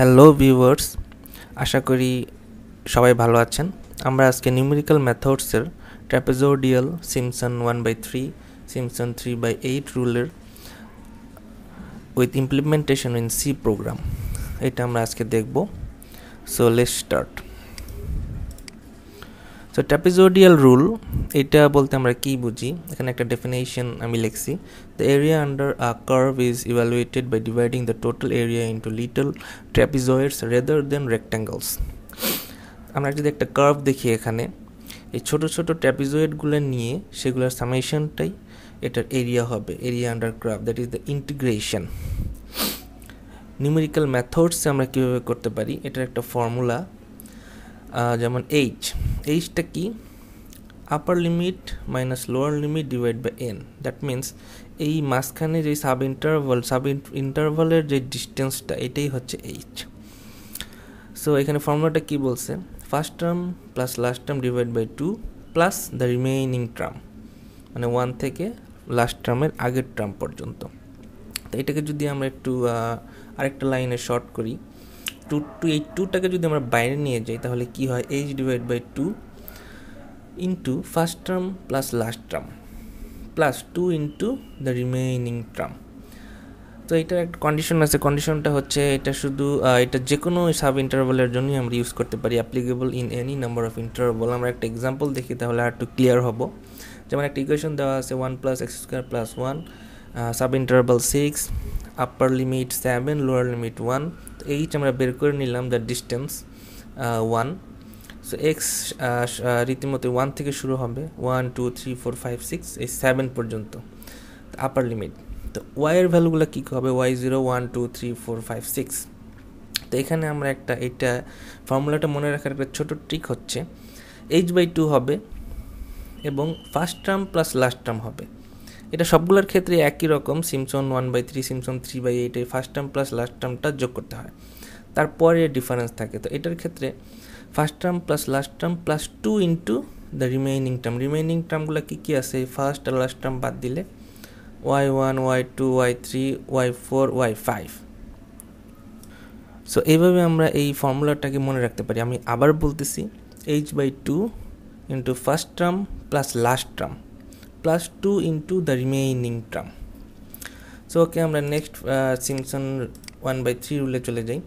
hello viewers আশা করি সবাই ভালো আছেন আমরা আজকে নিউমেরিক্যাল ম্যাথডসের trapezoidal Simpson one by three Simpson three by eight রুলের with implementation in C program এটা আমরা আজকে দেখব so let's start so trapezoidal rule এটা বলতে আমরা কি বুঝি এখানে একটা ডেফিনেশন আমি লিখছি the area under a curve is evaluated by dividing the total area into little trapezoids rather than rectangles আমরা যদি একটা কার্ভ দেখি এখানে এই ছোট ছোট ট্র্যাপিজয়েডগুলো নিয়ে সেগুলোর সামেশনটাই এটার এরিয়া হবে area under curve that is the integration numerical methods আমরা কীভাবে করতে পারি এটার একটা ফর্মুলা যেমন এইচ এইচটা কি upper limit minus lower limit divide by N that means এই মাঝখানে যে সাব ইন্টারভাল সাব ইন্টারভালের যে ডিস্টেন্সটা এটাই হচ্ছে এইচ সো এখানে ফর্মুলাটা কি বলছে first term plus last term divide by two plus the remaining term মানে ওয়ান থেকে লাস্ট টার্মের আগের টার্ম পর্যন্ত তো এটাকে যদি আমরা একটু আরেকটা লাইনে শর্ট করি টু টু এই টুটাকে যদি আমরা বাইরে নিয়ে যাই তাহলে কি হয় H divide by two into first term plus last term plus two into the remaining term তো এটার একটা কন্ডিশন আছে কন্ডিশনটা হচ্ছে এটা শুধু এটা যে কোনো সাব ইন্টারভালের জন্যই আমরা ইউজ করতে পারি applicable in any number of interval আমরা একটা এক্সাম্পল দেখি তাহলে আর একটু ক্লিয়ার হবো যেমন একটা ইকুয়েশন দেওয়া আছে one plus x square plus one sub interval six upper limit seven lower limit one H আমরা বের করে নিলাম the distance one so x রীতিমতো ওয়ান থেকে শুরু হবে one two three four five six এই সেভেন পর্যন্ত আপার লিমিট তো ওয়াইয়ের ভ্যালুগুলো কী হবে y zero one two three four five six তো এখানে আমরা একটা এটা ফর্মুলাটা মনে রাখার একটা ছোটো ট্রিক হচ্ছে এইচ বাই টু হবে এবং first term plus last term হবে এটা সবগুলোর ক্ষেত্রে একই রকম Simpson one by three Simpson three by eight এই ফার্স্ট টার্ম প্লাস লাস্ট টার্মটা যোগ করতে হয় তারপরে ডিফারেন্স থাকে তো এটার ক্ষেত্রে first term plus last term plus two into the remaining term remaining টার্মগুলো কী কী আছে ফার্স্ট আর লাস্ট টার্ম বাদ দিলে y one y two y three y four y five so এইভাবে আমরা এই ফর্মুলাটাকে মনে রাখতে পারি আমি আবার বলতেছি H by two into first term plus last term plus two into the remaining term so okay আমরা next Simpson one by three রুলে চলে যাই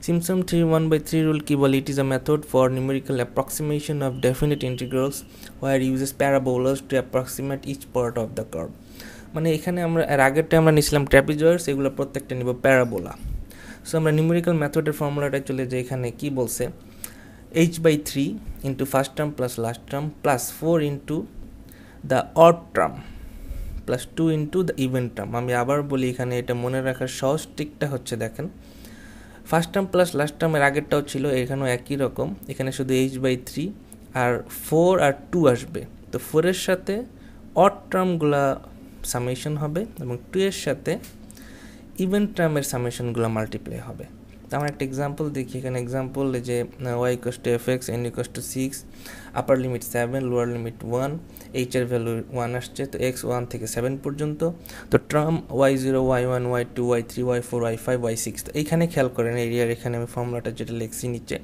Simpson 3 1 by 3 rule key well, it is a method for numerical approximation of definite integrals where uses parabolas to approximate each part of the curve মানে এখানে আমরা এর আগেরটা আমরা নিয়েছিলাম ট্র্যাপিজয়েডস এগুলো প্রত্যেকটা নিব প্যারাবোলা সো আমরা নিউমেরিক্যাল মেথডের ফর্মুলাটা চলে যাই এখানে কি বলছে H by three into first term plus last term plus four into the odd term plus two into the even term আমি আবার বলি এখানে এটা মনে রাখার সহজ টিকটা হচ্ছে দেখেন ফার্স্ট টার্ম প্লাস লাস্ট টার্মের আগেরটাও ছিল এখানেও একই রকম এখানে শুধু এইচ বাই থ্রি আর ফোর আর টু আসবে তো ফোরের সাথে অট টার্মগুলা সামেশন হবে এবং টু এর সাথে ইভেন্ট টার্মের সামেশনগুলো মাল্টিপ্লাই হবে আমরা একটা এক্সাম্পল দেখি এখানে এক্সাম্পল যে ওয়াই কস্ট এফ এক্স এন equals two six upper limit seven lower limit one H এইচের ভ্যালু ওয়ান আসছে তো এক্স ওয়ান থেকে সেভেন পর্যন্ত তো term y zero y one y two y three y four y five y six তো এইখানে খেয়াল করেন এরিয়ার এখানে আমি ফর্মুলাটা যেটা লিখছি নিচে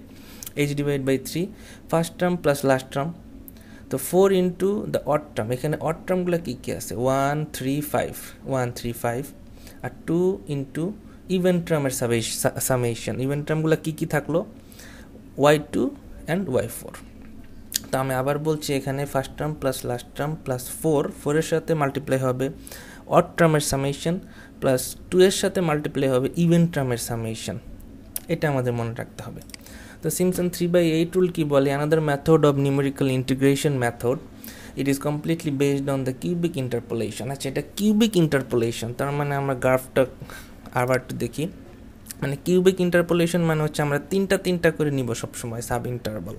H divide by three first term plus last term তো four into the odd term এখানে অট টার্মগুলো কী কী আছে one three five one three five আর টু ইন্টু ইভেন্ট টার্মের সামেশন ইভেন্ট টার্মগুলো কী কী থাকলো y two and y four তো আমি আবার বলছি এখানে first term plus last term plus four ফোরের সাথে মাল্টিপ্লাই হবে অট টার্মের সামেশন প্লাস টু এর সাথে মাল্টিপ্লাই হবে ইভেন্ট টার্মের সামেশন এটা আমাদের মনে রাখতে হবে তো Simpson three by eight rule কী বলে another method of numerical integration method it is completely based on the cubic interpolation আচ্ছা এটা কিউবিক ইন্টারপোলেশন তার মানে আমরা গ্রাফটা আবার একটু দেখি মানে কিউবিক ইন্টারপোলেশন মানে হচ্ছে আমরা তিনটা তিনটা করে নিব সবসময় সাব ইন্টারভাল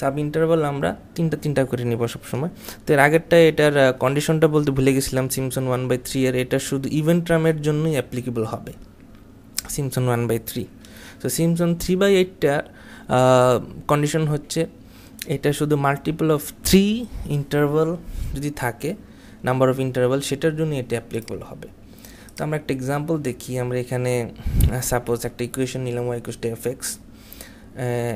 সাব ইন্টারভাল আমরা তিনটা তিনটা করে নিব সবসময় তো এর আগেরটা এটার কন্ডিশনটা বলতে ভুলে গেছিলাম সিমসন ওয়ান বাই থ্রি এর এটা শুধু ইভেন্ট ট্রামের জন্যই অ্যাপ্লিকেবল হবে সিমসন ওয়ান বাই থ্রি তো সিমসন থ্রি বাই এইটটার কন্ডিশন হচ্ছে এটা শুধু মাল্টিপল অফ থ্রি ইন্টারভাল যদি থাকে নাম্বার অফ ইন্টারভাল সেটার জন্য এটা অ্যাপ্লিকেবল হবে তো আমরা একটা এক্সাম্পল দেখি আমরা এখানে সাপোজ একটা ইকুয়েশন নিলাম y equals to F x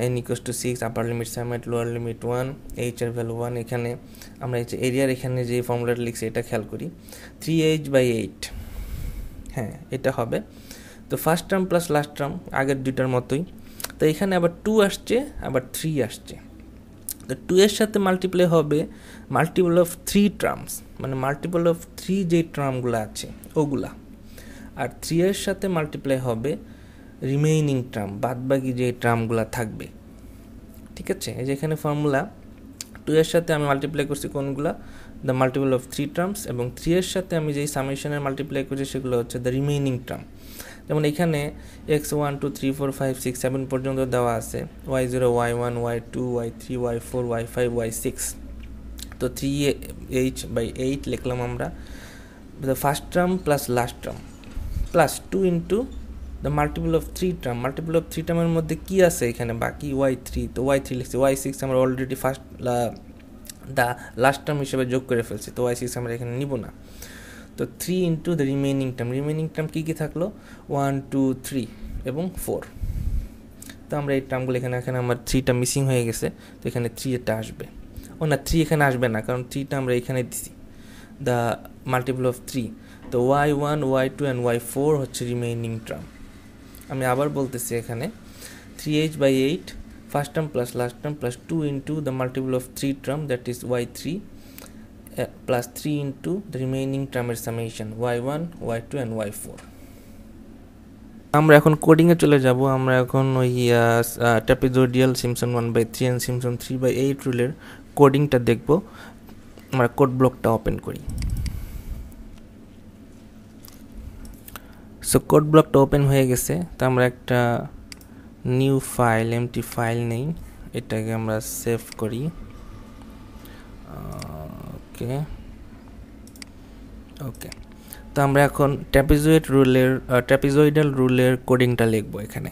এন টু সিক্স আপার লিমিট সামেট লোয়ার লিমিট ওয়ান এইচ এর ভ্যালু ওয়ান এখানে আমরা এই এরিয়ার এখানে যে ফর্মুলাটা লিখছি এটা খেয়াল করি থ্রি এইচ বাই এইট হ্যাঁ এটা হবে তো first term plus last term আগের দুটার মতোই তো এখানে আবার টু আসছে আবার থ্রি আসছে তো টু এর সাথে মাল্টিপ্লাই হবে মাল্টিপল অফ থ্রি টার্মস মানে মাল্টিপল অফ থ্রি যে টার্মগুলো আছে ওগুলা আর থ্রি এর সাথে মাল্টিপ্লাই হবে রিমেইনিং টার্ম বাদবাকি যে টার্মগুলো থাকবে ঠিক আছে এই যে এখানে ফর্মুলা টু এর সাথে আমি মাল্টিপ্লাই করছি কোনগুলা the multiple of three terms এবং থ্রি এর সাথে আমি যেই সামেশনের মাল্টিপ্লাই করছি সেগুলো হচ্ছে দ্য রিমেইনিং টার্ম যেমন এখানে x one two three four five six seven পর্যন্ত দেওয়া আছে y zero y one y two y three y four y five y six তো থ্রি এইচ বাই এইট লিখলাম আমরা the first term plus last term plus two into the multiple of three term multiple of three টার্মের মধ্যে কী আছে এখানে বাকি y three তো ওয়াই থ্রি লিখছি ওয়াই সিক্স আমরা already first the last term হিসেবে যোগ করে ফেলছি তো ওয়াই সিক্স আমরা এখানে নিব না তো three into the remaining term remaining term কী কী থাকলো ওয়ান টু থ্রি এবং ফোর তো আমরা এই টার্মগুলো এখানে এখানে আমার থ্রিটা মিসিং হয়ে গেছে তো এখানে থ্রি এটা আসবে ও না থ্রি এখানে আসবে না কারণ থ্রিটা আমরা এখানে দিছি দ্য মাল্টিপল অফ থ্রি তো y one y two and y four হচ্ছে রিমেইনিং টার্ম আমি আবার বলতেছি এখানে three h by eight first term plus last term plus two into the multiple of three term that is y three plus three into the remaining টার্মের summation y one y two and y four আমরা এখন কোডিংয়ে চলে যাব আমরা এখন ওই trapezoidal Simpson one by three and Simpson three by eight রুলের কোডিংটা দেখবো আমরা কোড ব্লকটা ওপেন করি সো কোড ব্লকটা ওপেন হয়ে গেছে তো আমরা একটা নিউ ফাইল এমটি ফাইল নেই এটাকে আমরা সেভ করি ওকে ওকে তো আমরা এখন ট্যাপিজয়েড রুলের ট্যাপিজয়েডাল রুলের কোডিংটা লিখবো এখানে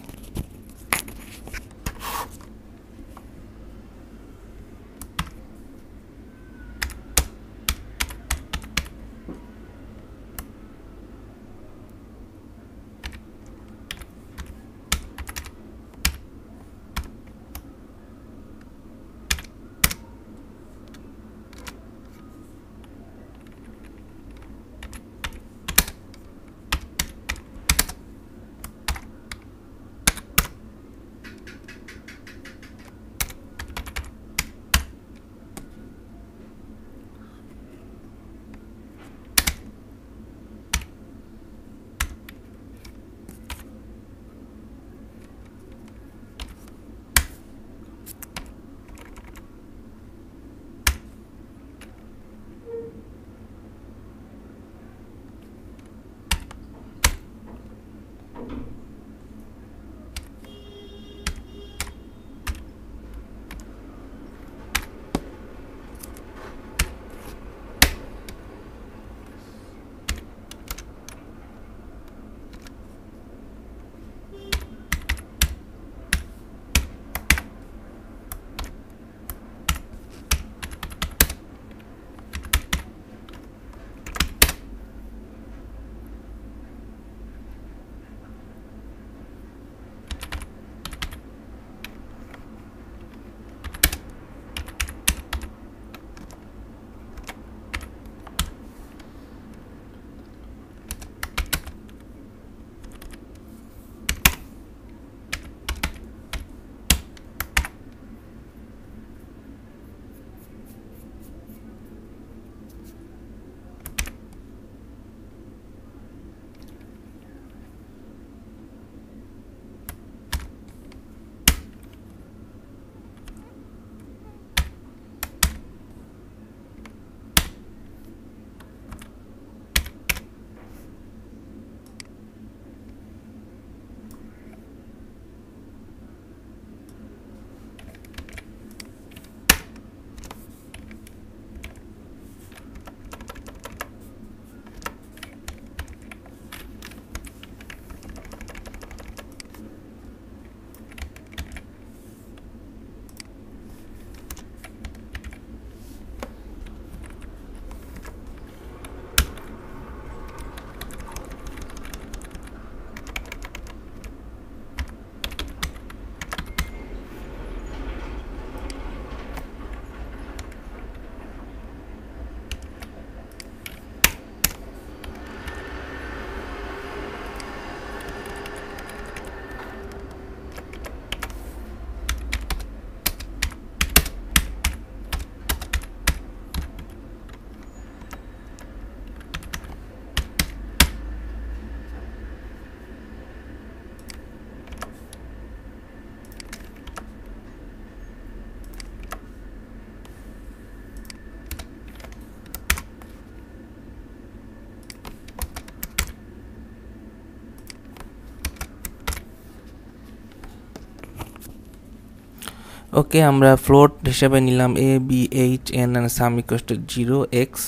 ওকে আমরা ফ্লোট হিসাবে নিলাম a b h n and sum ইকোয়েস্ট জিরো এক্স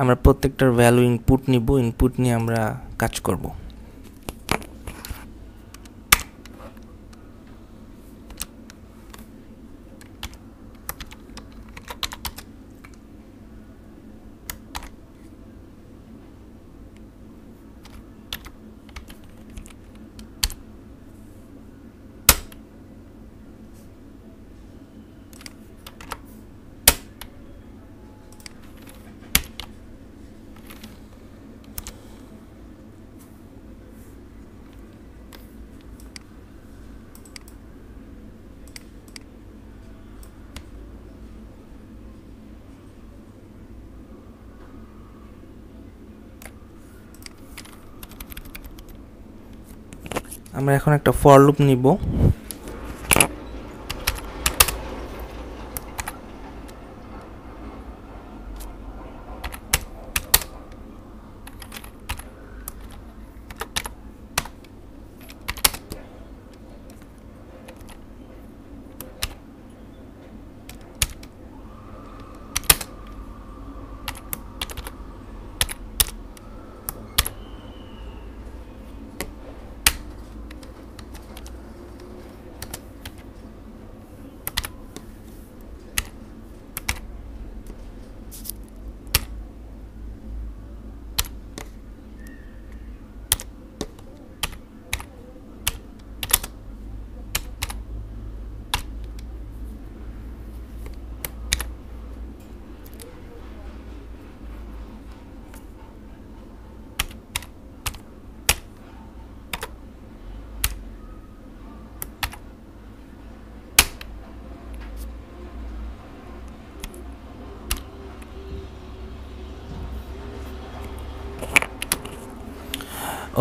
আমরা প্রত্যেকটার ভ্যালু ইনপুট নিব ইনপুট নিয়ে আমরা কাজ করবো আমরা এখন একটা ফর লুপ নিব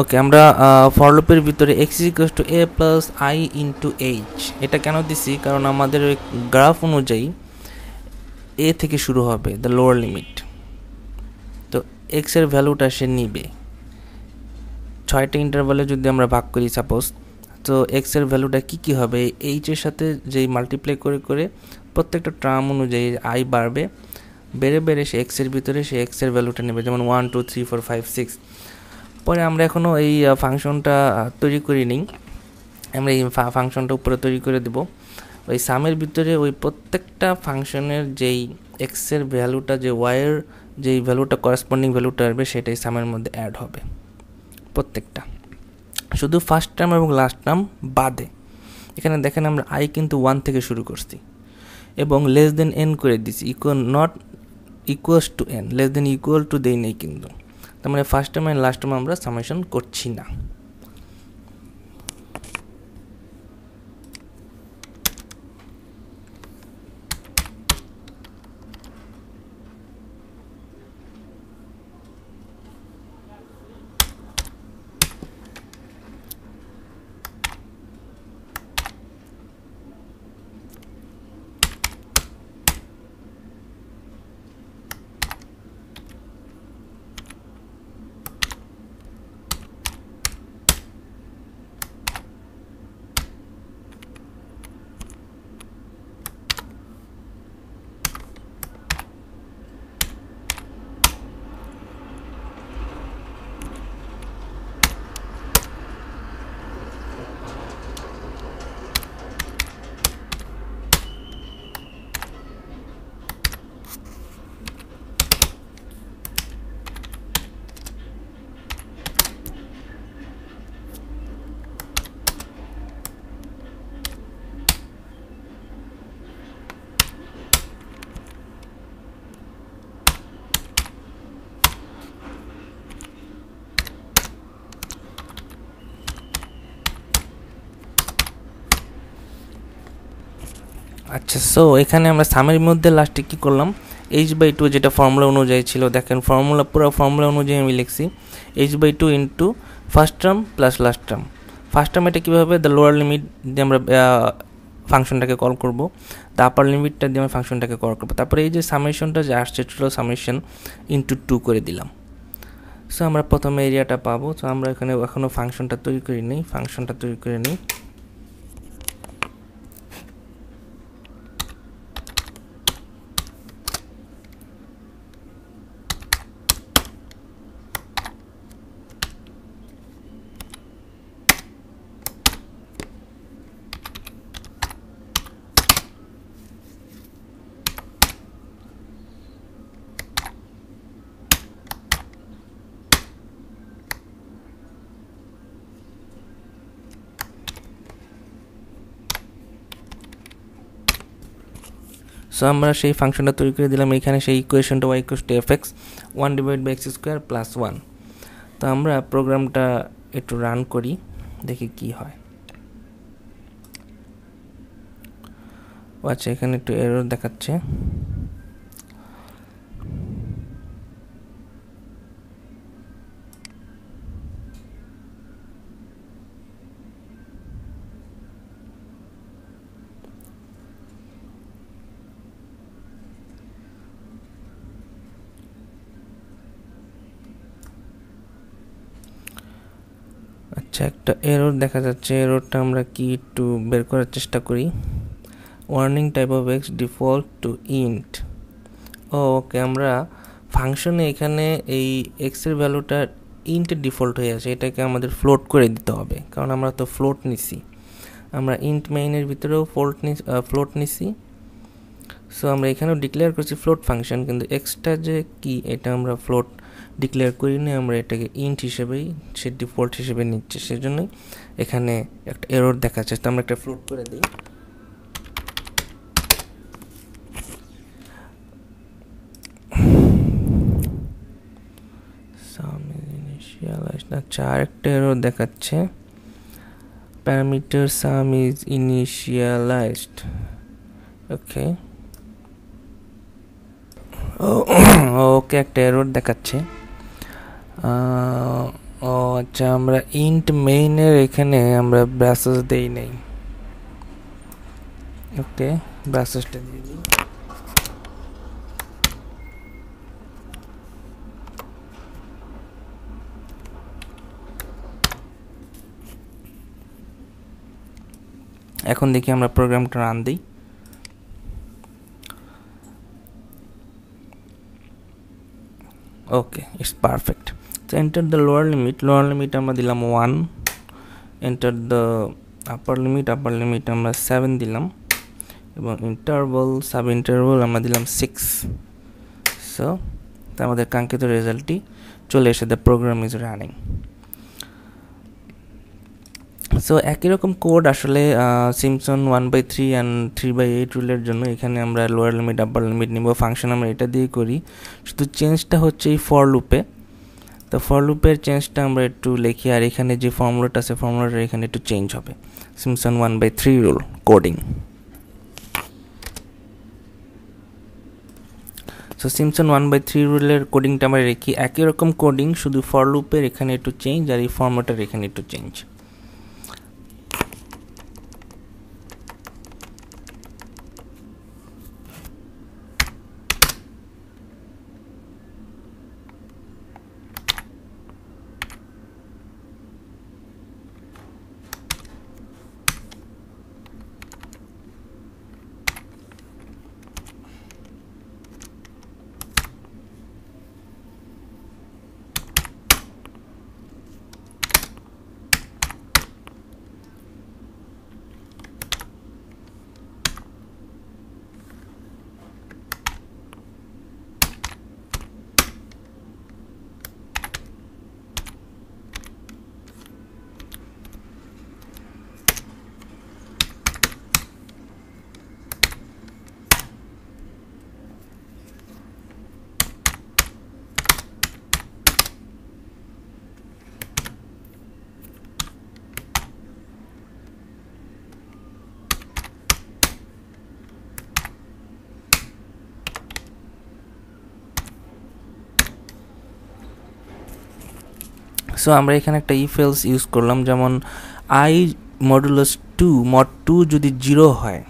ওকে আমরা ফরলুপের ভিতরে x equals to a plus i into h এটা কেন দিছি কারণ আমাদের গ্রাফ অনুযায়ী এ থেকে শুরু হবে দ্য লোয়ার লিমিট তো এক্সের ভ্যালুটা সে নিবে ছয়টা ইন্টারভ্যালে যদি আমরা ভাগ করি সাপোজ তো এক্সের ভ্যালুটা কি কি হবে এইচের সাথে যেই মাল্টিপ্লাই করে করে প্রত্যেকটা ট্রাম অনুযায়ী আই বাড়বে বেড়ে বেড়ে সে এক্সের ভিতরে সে এক্সের ভ্যালুটা নেবে যেমন one two three four five six পরে আমরা এখনও এই ফাংশনটা তৈরি করি নিই আমরা এই ফাংশনটা উপরে তৈরি করে দেব ওই সামের ভিতরে ওই প্রত্যেকটা ফাংশনের যেই এক্সের ভ্যালুটা যে ওয়াইয়ের যেই ভ্যালুটা করেসপন্ডিং ভ্যালুটা আসবে সেটাই সামের মধ্যে অ্যাড হবে প্রত্যেকটা শুধু ফার্স্ট টার্ম এবং লাস্ট টার্ম বাদে এখানে দেখেন আমরা আই কিন্তু ওয়ান থেকে শুরু করছি এবং লেস দেন এন করে দিছি equal not equals to n less than equal to দেই নেই কিন্তু তার মানে first term and last term আমরা সামেশন করছি না আচ্ছা সো এখানে আমরা সামের মধ্যে লাস্টে কী করলাম এইচ বাই টু যেটা ফর্মুলা অনুযায়ী ছিল দেখেন ফর্মুলা পুরো ফর্মুলা অনুযায়ী আমি লিখছি h by two into first term plus last term first term এটা কীভাবে দ্য লোয়ার লিমিট দিয়ে আমরা ফাংশনটাকে কল করব দ্য আপার লিমিটটা দিয়ে আমরা ফাংশনটাকে কল করবো তারপরে এই যে সামেশনটা যে আসছে ছিল সামেশন ইন্টু টু করে দিলাম সো আমরা প্রথমে এরিয়াটা পাবো সো আমরা এখানে এখনও ফাংশনটা তৈরি করি নিই ফাংশনটা তৈরি করে নিই আমরা সেই ফাংশনটা তৈরি করে দিলাম এখানে সেই ইকুয়েশনটা y equals to F x one divide by x square plus one তো আমরা প্রোগ্রামটা একটু রান করি দেখি কি হয় ও আচ্ছা এখানে একটু এরর দেখাচ্ছে আচ্ছা একটা এরর দেখা যাচ্ছে এররটা আমরা কি একটু বের করার চেষ্টা করি warning type of x default to int okay আমরা ফাংশনে এখানে এই এক্সের ভ্যালুটা ইন্ট ডিফল্ট হয়ে আছে এটাকে আমাদের ফ্লোট করে দিতে হবে কারণ আমরা তো ফ্লোট নিছি আমরা ইন্ট মেইনের ভিতরেও ফোল্ট নি ফ্লোট নিছি সো আমরা এখানেও ডিক্লেয়ার করছি ফ্লোট ফাংশন কিন্তু এক্সট্রা যে কি এটা আমরা ফ্লোট ডিক্লেয়ার করিনি আমরা এটাকে ইন্ট হিসেবেই সে ডিফল্ট হিসেবে নিচ্ছে সেই জন্যই এখানে একটা এরর দেখাচ্ছে তো আমরা একটা ফ্লোট করে দিই আচ্ছা আরেকটা এরর দেখাচ্ছে parameter sum is initialized okay okay একটা এরর দেখাচ্ছে अ अच्छा हमरा int main এর এখানে আমরা ব্র্যাসেস দেই নাই ओके ব্র্যাসেস দেনি এখন দেখি আমরা প্রোগ্রামটা রান দেই ओके इट्स परफेक्ट তো enter the lower limit lower limit আমরা দিলাম one enter the upper limit upper limit আমরা সেভেন দিলাম এবং ইন্টারভাল সাব ইন্টারভাল আমরা দিলাম সিক্স সো আমাদের কাঙ্ক্ষিত রেজাল্টটি চলে এসে the program is running so একই রকম কোড আসলে Simpson one by three and three by eight রুলের জন্য এখানে আমরা লোয়ার লিমিট আপার লিমিট নিব ফাংশন আমরা এটা দিয়ে করি শুধু চেঞ্জটা হচ্ছে এই ফর লুপে তো ফর লুপের চেঞ্জটা আমরা একটু লিখি আর এখানে যে ফর্মুলাটা আছে ফর্মুলাটা এখানে একটু চেঞ্জ হবে Simpson one by three rule coding so Simpson one by three রুলের কোডিংটা আমরা রেখি একই রকম কোডিং শুধু ফর লুপের এখানে একটু চেঞ্জ আর এই ফর্মুলাটার এখানে একটু চেঞ্জ সো আমরা এখানে একটা ইফেলস ইউজ করলাম যেমন i modulus two mod two যদি জিরো হয়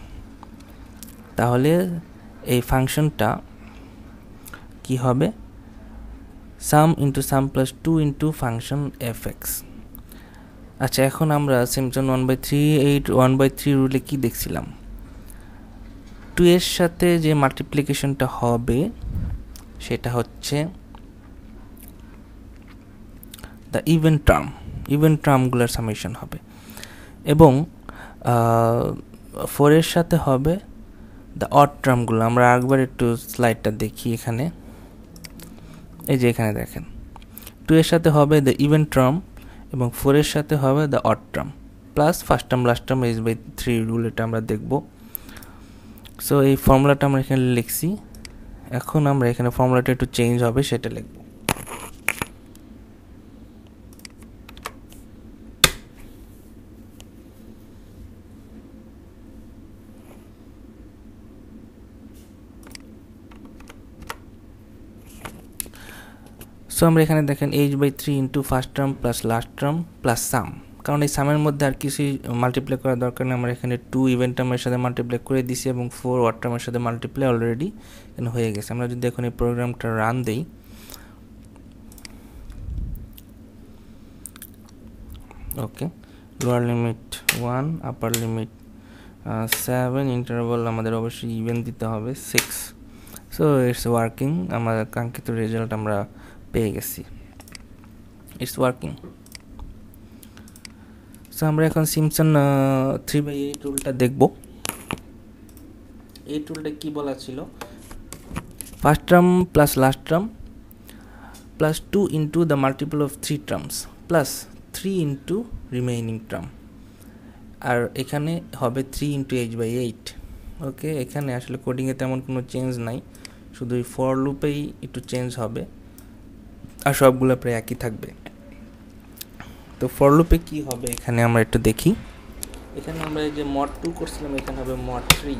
তাহলে এই ফাংশনটা কি হবে sum into sum plus two into function f x আচ্ছা এখন আমরা Simpson one by three eight one by three রুলে কী দেখছিলাম টু এর সাথে যে মাল্টিপ্লিকেশনটা হবে সেটা হচ্ছে দ্য ইভেন্ট টার্ম ইভেন্ট টার্মগুলোর সামেশন হবে এবং ফোরের সাথে হবে দ্য অট টার্মগুলো আমরা একবার একটু স্লাইডটা দেখি এখানে এই যে এখানে দেখেন টু এর সাথে হবে দ্য ইভেন্ট টার্ম এবং ফোরের সাথে হবে the odd term plus first term last term s by three rule এটা আমরা দেখব সো এই ফর্মুলাটা আমরা এখানে লিখছি এখন আমরা এখানে ফর্মুলাটা একটু চেঞ্জ হবে সেটা লিখব আমরা এখানে দেখেন h by three into first term plus last term plus sum কারণ এই সামের মধ্যে আর কিছুই মাল্টিপ্লাই করার দরকার নেই আমরা এখানে টু ইভেন্ট টার্মের সাথে মাল্টিপ্লাই করে দিছি এবং ফোর ওয়ার টার্মের সাথে মাল্টিপ্লাই অলরেডি এখানে হয়ে গেছে আমরা যদি এখন এই প্রোগ্রামটা রান দিই okay lower limit one upper limit seven interval আমাদের অবশ্যই ইভেন্ট দিতে হবে সিক্স সো ইটস ওয়ার্কিং আমাদের কাঙ্ক্ষিত রেজাল্ট আমরা পেয়ে গেছি ইটস ওয়ার্কিং সো আমরা এখন সিমসন থ্রি বাই এই টুলটা দেখব এই টুলটা কী বলা ছিল first term plus last term plus two into the multiple of three terms plus three into remaining term আর এখানে হবে three into h by eight okay এখানে আসলে কোডিংয়ে তেমন কোনো চেঞ্জ নাই শুধু এই ফর লুপেই একটু চেঞ্জ হবে আর সবগুলো প্রায় একই থাকবে তো ফরলুপে কি হবে এখানে আমরা একটু দেখি এখানে আমরা যে মড টু করছিলাম এখানে হবে মড থ্রি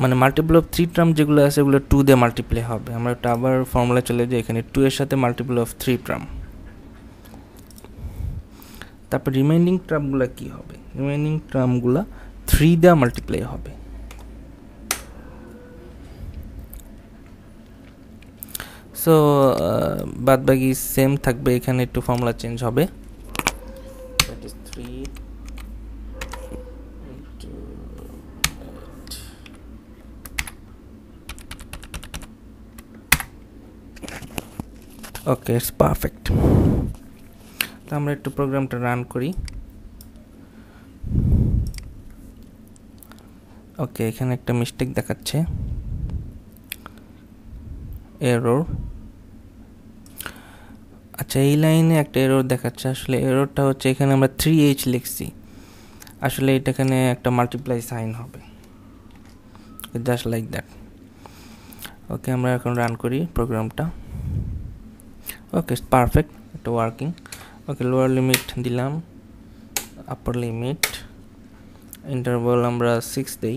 মানে মাল্টিপল অফ থ্রি টার্ম যেগুলো আছে ওগুলো টু দিয়ে মাল্টিপ্লাই হবে আমরা একটা আবার ফর্মুলা চলে যাই এখানে টু এর সাথে মাল্টিপল অফ থ্রি টার্ম তারপর রিমাইন্ডিং টার্মগুলো কি হবে রিমাইন্ডিং টার্মগুলো থ্রি দিয়ে মাল্টিপ্লাই হবে সো uh, বাদবাকি সেম থাকবে এখানে একটু ফর্মুলা চেঞ্জ হবে থ্রি ওকে ইটস পারফেক্ট তো আমরা একটু প্রোগ্রামটা রান করি ওকে এখানে একটা মিস্টেক দেখাচ্ছে এরর আচ্ছা এই লাইনে একটা এরোর দেখাচ্ছে আসলে এরোরটা হচ্ছে এখানে আমরা থ্রি এইচ লিখছি আসলে এটা এখানে একটা মাল্টিপ্লাই সাইন হবে জাস্ট লাইক দ্যাট ওকে আমরা এখন রান করি প্রোগ্রামটা ওকে পারফেক্ট একটা ওয়ার্কিং ওকে লোয়ার লিমিট দিলাম আপার লিমিট ইন্টারভাল আমরা সিক্স দিই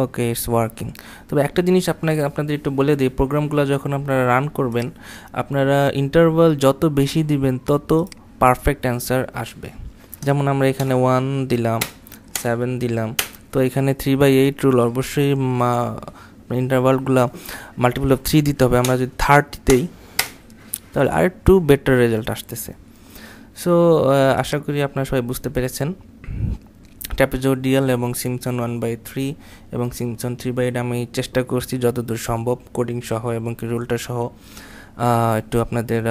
ওকে ইটস ওয়ার্কিং তবে একটা জিনিস আপনাকে আপনাদের একটু বলে দিই প্রোগ্রামগুলো যখন আপনারা রান করবেন আপনারা ইন্টারভাল যত বেশি দিবেন তত পারফেক্ট অ্যান্সার আসবে যেমন আমরা এখানে ওয়ান দিলাম সেভেন দিলাম তো এখানে থ্রি বাই এইট রুল অবশ্যই মা ইন্টারভালগুলো মাল্টিপল অফ থ্রি দিতে হবে আমরা যদি থার্টিতেই তাহলে আর একটু বেটার রেজাল্ট আসতেছে সো আশা করি আপনারা সবাই বুঝতে পেরেছেন ট্যাপেজোডিয়াল এবং সিমসন ওয়ান বাই থ্রি এবং সিমসন থ্রি বাই এইট আমি চেষ্টা করছি যতদূর সম্ভব কোডিং সহ এবং রোলটা সহ একটু আপনাদের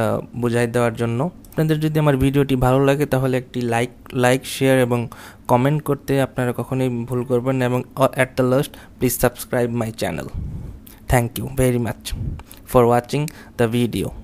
বোঝাই দেওয়ার জন্য আপনাদের যদি আমার ভিডিওটি ভালো লাগে তাহলে একটি লাইক লাইক শেয়ার এবং কমেন্ট করতে আপনারা কখনোই ভুল করবেন এবং at the last please subscribe my channel thank you very much for watching the video